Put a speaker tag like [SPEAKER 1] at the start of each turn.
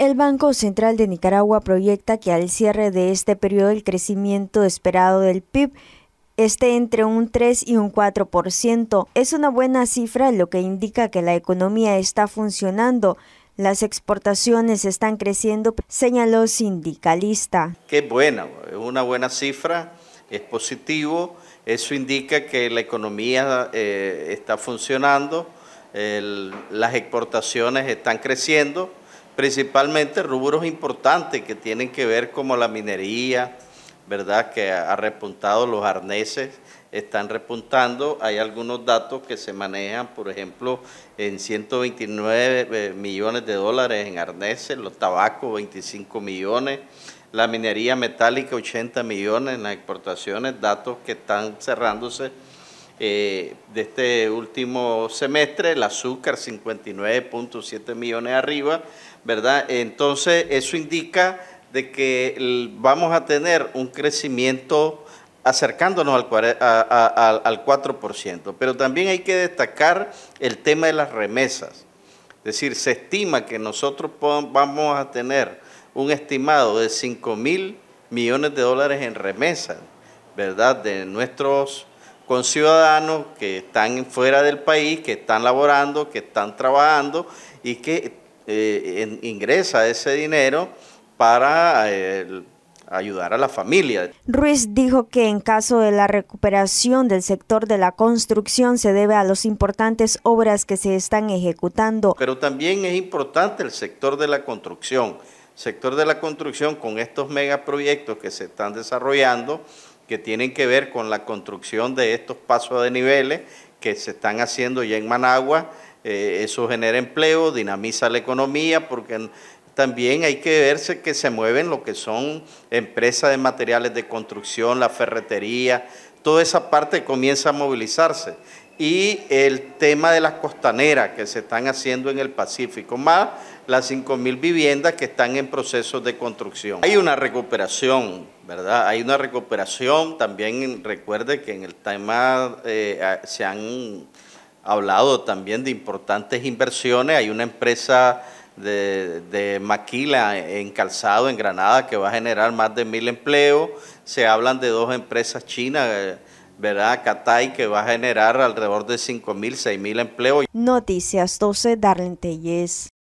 [SPEAKER 1] El Banco Central de Nicaragua proyecta que al cierre de este periodo el crecimiento esperado del PIB esté entre un 3 y un 4%. Es una buena cifra lo que indica que la economía está funcionando. Las exportaciones están creciendo, señaló sindicalista.
[SPEAKER 2] Qué buena, es una buena cifra, es positivo, eso indica que la economía eh, está funcionando, las exportaciones están creciendo principalmente rubros importantes que tienen que ver como la minería, ¿verdad? Que ha repuntado los arneses, están repuntando. Hay algunos datos que se manejan, por ejemplo, en 129 eh, millones de dólares en arneses, los tabacos 25 millones, la minería metálica 80 millones en las exportaciones, datos que están cerrándose eh, de este último semestre, el azúcar 59.7 millones arriba, ¿verdad? Entonces, eso indica de que vamos a tener un crecimiento acercándonos al, al 4%. Pero también hay que destacar el tema de las remesas. Es decir, se estima que nosotros vamos a tener un estimado de 5 mil millones de dólares en remesas, ¿verdad? De nuestros con ciudadanos que están fuera del país, que están laborando, que están trabajando y que eh, ingresa ese dinero para ayudar a la familia.
[SPEAKER 1] Ruiz dijo que en caso de la recuperación del sector de la construcción se debe a las importantes obras que se están ejecutando.
[SPEAKER 2] Pero también es importante el sector de la construcción. sector de la construcción con estos megaproyectos que se están desarrollando, que tienen que ver con la construcción de estos pasos de niveles que se están haciendo ya en Managua. Eh, eso genera empleo, dinamiza la economía, porque también hay que verse que se mueven lo que son empresas de materiales de construcción, la ferretería, toda esa parte comienza a movilizarse. Y el tema de las costaneras que se están haciendo en el Pacífico, más las 5.000 viviendas que están en proceso de construcción. Hay una recuperación, ¿verdad? Hay una recuperación. También recuerde que en el tema eh, se han hablado también de importantes inversiones. Hay una empresa de, maquila en calzado en Granada que va a generar más de mil empleos. Se hablan de dos empresas chinas, eh, ¿verdad? Catay que va a generar alrededor de cinco mil, seis mil empleos.
[SPEAKER 1] Noticias 12, Darlene Tellez.